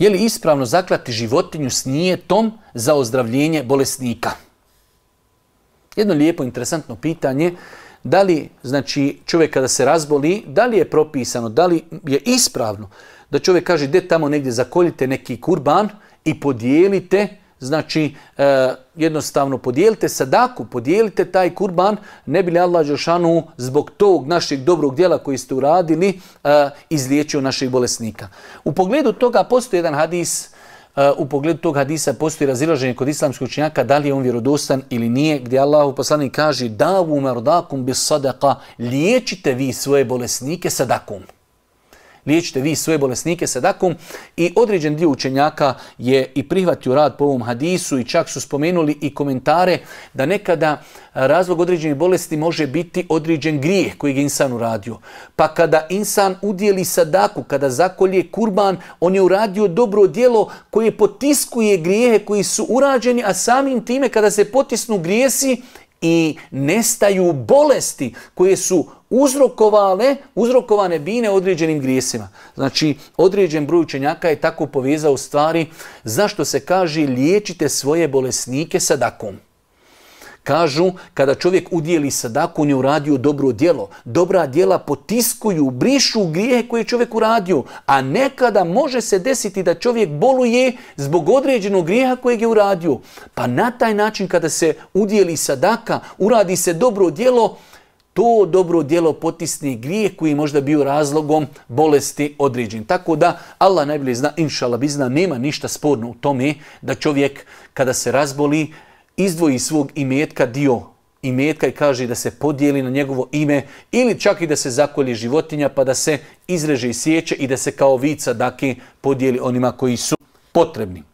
je li ispravno zaklati životinju s nijetom za ozdravljenje bolesnika? Jedno lijepo, interesantno pitanje. Da li, znači, čovjek kada se razboli, da li je propisano, da li je ispravno da čovjek kaže, de tamo negdje zakoljite neki kurban i podijelite Znači, e, jednostavno podijelite sadaku, podijelite taj kurban, ne bi li Allah Žešanu zbog tog našeg dobrog djela koji ste uradili e, izliječio naših bolesnika. U pogledu toga postoji jedan hadis, e, u pogledu tog hadisa postoji razilaženje kod islamskog učinjaka da li je on vjerodostan ili nije, gdje Allah poslanik kaže da u mardakum bis sadaka liječite vi svoje bolesnike sadakom liječite vi svoje bolesnike sadakom i određen dio učenjaka je i prihvatio rad po ovom hadisu i čak su spomenuli i komentare da nekada razlog određenih bolesti može biti određen grijeh koji je insan uradio. Pa kada insan udjeli sadaku, kada zakolje kurban, on je uradio dobro djelo koje potiskuje grijehe koji su urađeni, a samim time kada se potisnu grijesi, i nestaju bolesti koje su uzrokovale, uzrokovane bine određenim grijesima. Znači, određen broj učenjaka je tako povezao stvari zašto se kaže liječite svoje bolesnike sadakom. Kažu, kada čovjek udjeli sadaku, on je uradio dobro djelo. Dobra djela potiskuju, brišu grijehe koje je čovjek uradio. A nekada može se desiti da čovjek boluje zbog određenog grijeha kojeg je uradio. Pa na taj način kada se udjeli sadaka, uradi se dobro djelo, to dobro djelo potisni grijeh koji je možda bio razlogom bolesti određen. Tako da Allah najbolje zna, inšala bizna nema ništa sporno u tome da čovjek kada se razboli, izdvoji svog imetka dio imetka i kaže da se podijeli na njegovo ime ili čak i da se zakolje životinja pa da se izreže i sjeće i da se kao vica dake podijeli onima koji su potrebni.